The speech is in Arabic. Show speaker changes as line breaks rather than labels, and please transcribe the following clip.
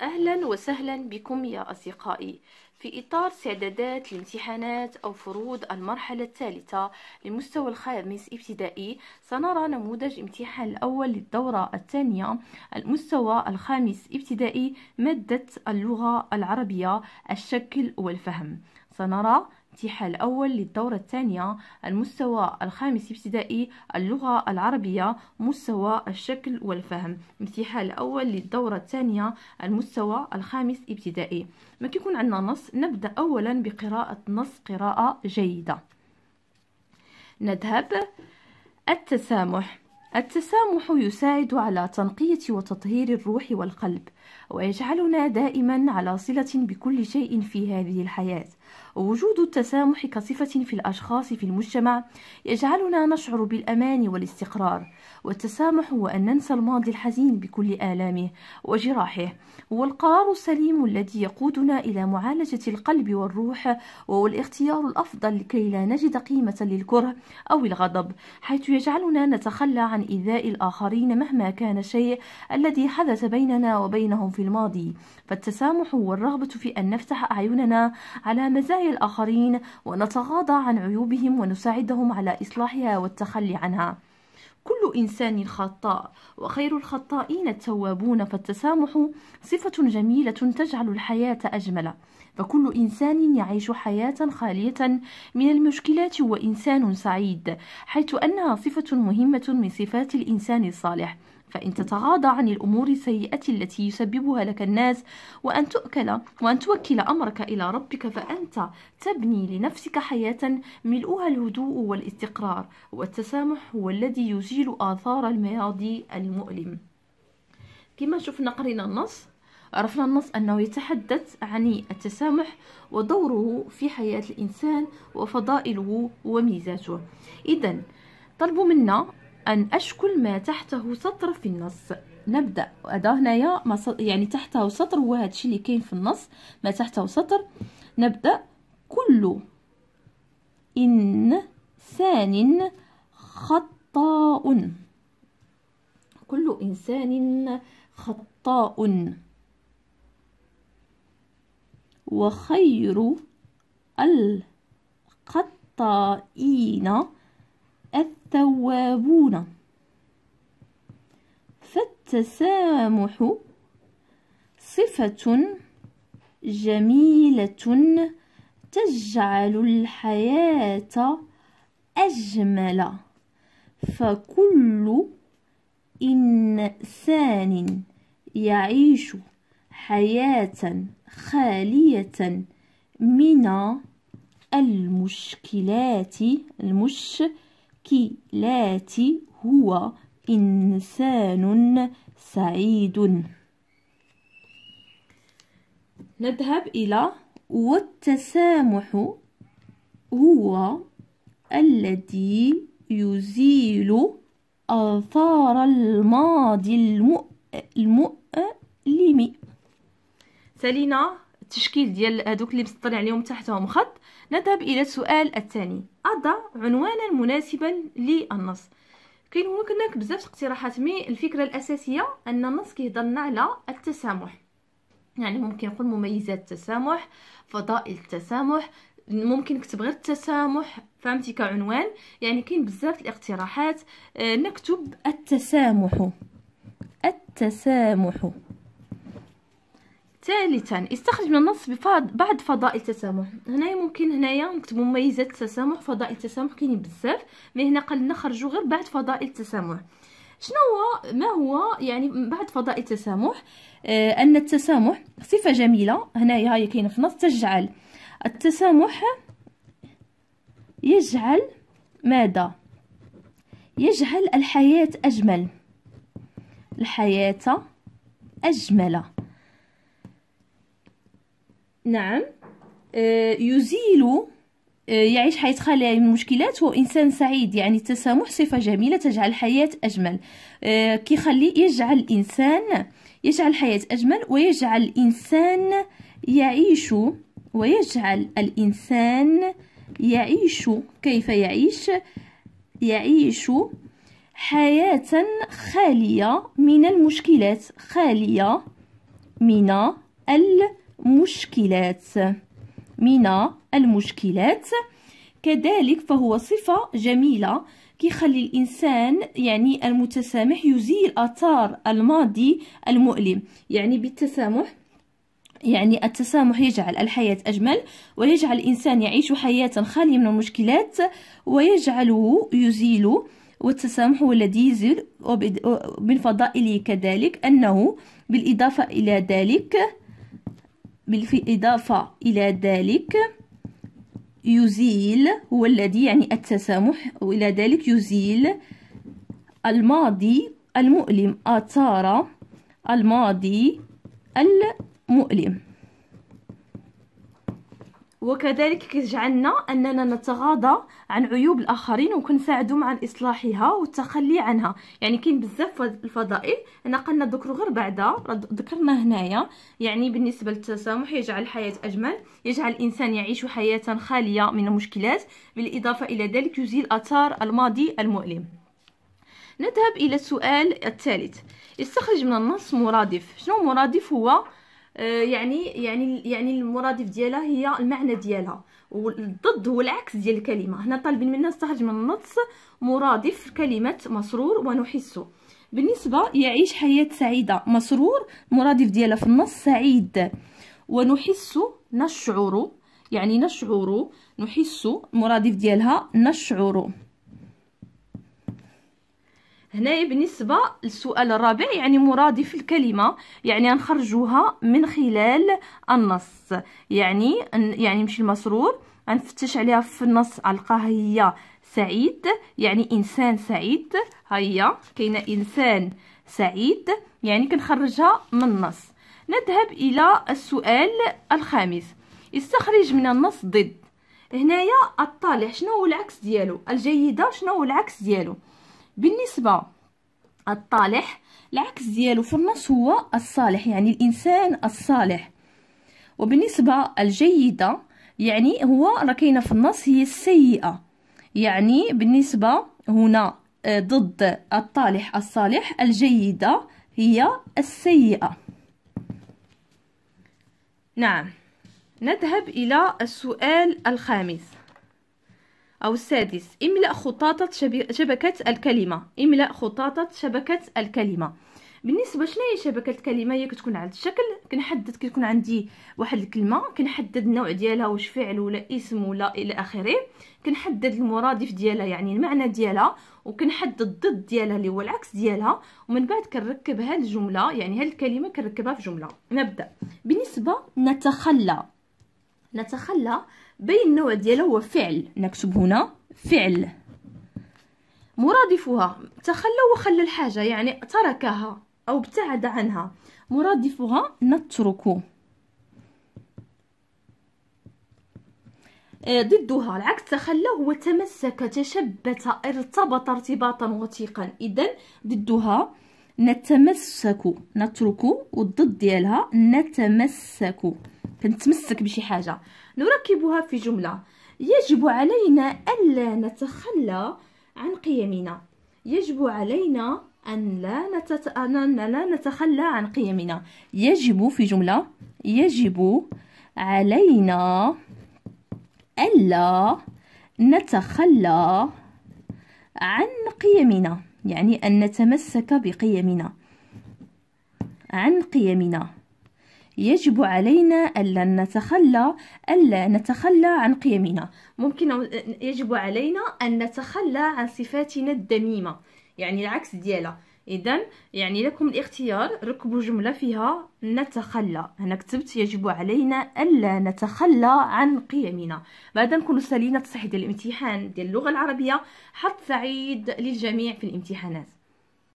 أهلا وسهلا بكم يا أصدقائي في إطار استعدادات الامتحانات أو فروض المرحلة الثالثة لمستوى الخامس ابتدائي سنرى نموذج امتحان الأول للدورة الثانية المستوى الخامس ابتدائي مادة اللغة العربية الشكل والفهم سنرى امتحان الأول للدورة الثانية المستوى الخامس ابتدائي اللغة العربية مستوى الشكل والفهم امتحان الأول للدورة الثانية المستوى الخامس ابتدائي ما كيكون عندنا نص نبدا اولا بقراءه نص قراءه جيده نذهب التسامح التسامح يساعد على تنقيه وتطهير الروح والقلب ويجعلنا دائما على صلة بكل شيء في هذه الحياة وجود التسامح كصفة في الأشخاص في المجتمع يجعلنا نشعر بالأمان والاستقرار والتسامح هو أن ننسى الماضي الحزين بكل آلامه وجراحه هو القرار السليم الذي يقودنا إلى معالجة القلب والروح وهو الاختيار الأفضل لكي لا نجد قيمة للكره أو الغضب حيث يجعلنا نتخلى عن إيذاء الآخرين مهما كان الشيء الذي حدث بيننا وبينهم أعينهم في الماضي فالتسامح والرغبة في أن نفتح أعيننا على مزايا الآخرين ونتغاضى عن عيوبهم ونساعدهم على إصلاحها والتخلي عنها كل إنسان خطاء وخير الخطائين التوابون فالتسامح صفة جميلة تجعل الحياة أجمل فكل إنسان يعيش حياة خالية من المشكلات وإنسان سعيد حيث أنها صفة مهمة من صفات الإنسان الصالح فإن تتغاضى عن الأمور السيئة التي يسببها لك الناس وأن تؤكل وأن توكل أمرك إلى ربك فأنت تبني لنفسك حياة ملؤها الهدوء والاستقرار والتسامح هو الذي يزيل آثار الماضي المؤلم كما شفنا قرينا النص عرفنا النص أنه يتحدث عن التسامح ودوره في حياة الإنسان وفضائله وميزاته إذا طلبوا منا أن أشكل ما تحته سطر في النص نبدأ هذا هنايا يعني تحته سطر هو هادشي اللي كاين في النص ما تحته سطر نبدأ كل إنسان خطاء كل إنسان خطاء وخير القطائين التوابون فالتسامح صفة جميلة تجعل الحياة أجمل فكل إنسان يعيش حياة خالية من المشكلات المشكلات كيلات هو إنسان سعيد نذهب إلى والتسامح هو الذي يزيل آثار الماضي المؤلم سلينا التشكيل ديال هذوك اللي مسطر عليهم تحتهم خط نذهب الى السؤال الثاني اضع عنوانا مناسبا للنص كاين هناك بزاف اقتراحات مي الفكره الاساسيه ان النص كيهضرنا على التسامح يعني ممكن نقول مميزات التسامح فضائل التسامح ممكن نكتب غير التسامح فهمتي كعنوان يعني كاين بزاف الاقتراحات آه، نكتب التسامح التسامح ثالثا استخرج من النص بعض فضائل التسامح هنايا ممكن هنايا نكتبوا مميزات التسامح فضائل التسامح كاينين بزاف مي هنا قلنا خرجوا غير بعد فضائل التسامح شنو هو ما هو يعني بعد فضائل التسامح آه ان التسامح صفه جميله هنايا هي كاينه في النص تجعل التسامح يجعل ماذا يجعل الحياه اجمل الحياه اجمل نعم آه، يزيل آه، يعيش حياة خالية من يعني المشكلات إنسان سعيد يعني التسامح صفة جميلة تجعل الحياة أجمل آه، كيخلي يجعل الإنسان يجعل الحياة أجمل ويجعل الإنسان يعيش ويجعل الإنسان يعيش كيف يعيش يعيش حياة خالية من المشكلات خالية من المشكلات مشكلات من المشكلات كذلك فهو صفة جميلة كيخلي الانسان يعني المتسامح يزيل اثار الماضي المؤلم يعني بالتسامح يعني التسامح يجعل الحياة أجمل ويجعل الإنسان يعيش حياة خالية من المشكلات ويجعله يزيل والتسامح هو الذي يزيل ومن فضائله كذلك أنه بالإضافة إلى ذلك بالإضافة إلى ذلك يزيل هو الذي يعني التسامح وإلى ذلك يزيل الماضي المؤلم آثار الماضي المؤلم وكذلك كيجعلنا اننا نتغاضى عن عيوب الاخرين وكنساعدو مع اصلاحها والتخلي عنها يعني كاين بزاف الفضائل انا قلنا ذكروا غير بعدا ذكرنا هنايا يعني بالنسبه للتسامح يجعل الحياه اجمل يجعل الانسان يعيش حياه خاليه من المشكلات بالاضافه الى ذلك يزيل اثار الماضي المؤلم نذهب الى السؤال الثالث استخرج من النص مرادف شنو مرادف هو آه، يعني يعني يعني المرادف ديالها هي المعنى ديالها والضد هو العكس ديال الكلمه هنا طالبين منا نستخرج من النص مرادف كلمه مسرور ونحس بالنسبه يعيش حياه سعيده مسرور مرادف ديالها في النص سعيد ونحس نشعر يعني نشعر نحس مرادف ديالها نشعر هنايا بالنسبه للسؤال الرابع يعني مرادف الكلمه يعني نخرجوها من خلال النص يعني يعني مش المسرور غنفتش عليها في النص القاها هي سعيد يعني انسان سعيد ها هي كاينه انسان سعيد يعني كنخرجها من النص نذهب الى السؤال الخامس استخرج من النص ضد هنايا الطالع شنو هو العكس ديالو الجيده شنو هو العكس ديالو بالنسبه الطالح العكس ديالو في النص هو الصالح يعني الانسان الصالح وبالنسبه الجيده يعني هو راه كاينه في النص هي السيئه يعني بالنسبه هنا آه، ضد الطالح الصالح الجيده هي السيئه نعم نذهب الى السؤال الخامس أو السادس املأ خطاطة شبكة الكلمة املأ خطاطة شبكة الكلمة بالنسبه شنو هي شبكه الكلمه هي كتكون على الشكل كنحدد كتكون عندي واحد الكلمه كنحدد النوع ديالها واش فعل ولا اسم ولا الى اخره كنحدد المرادف ديالها يعني المعنى ديالها وكنحدد الضد ديالها اللي هو العكس ديالها ومن بعد كنركبها الجمله يعني هاد الكلمه كنركبها في جمله نبدا بالنسبه نتخلى نتخلى بين النوع ديالها هو فعل نكتب هنا فعل مرادفها تخلى وخلى الحاجة يعني تركها أو ابتعد عنها مرادفها نترك آه، ضدها العكس تخلى هو تمسك تشبت ارتبط ارتباطا وثيقا اذا ضدها نتمسك نترك والضد ديالها نتمسك كنتمسك بشي حاجه نركبها في جمله يجب علينا الا نتخلى عن قيمنا يجب علينا ان لا نتت... أن لا نتخلى عن قيمنا يجب في جمله يجب علينا الا نتخلى عن قيمنا يعني ان نتمسك بقيمنا عن قيمنا يجب علينا ألا نتخلى ألا نتخلى عن قيمنا ممكن يجب علينا أن نتخلى عن صفاتنا الدميمة يعني العكس ديالها إذا يعني لكم الاختيار ركبوا جملة فيها نتخلى هنا كتبت يجب علينا ألا نتخلى عن قيمنا بعد نكون سالينا تصحيح ديال الامتحان ديال اللغة العربية حظ سعيد للجميع في الامتحانات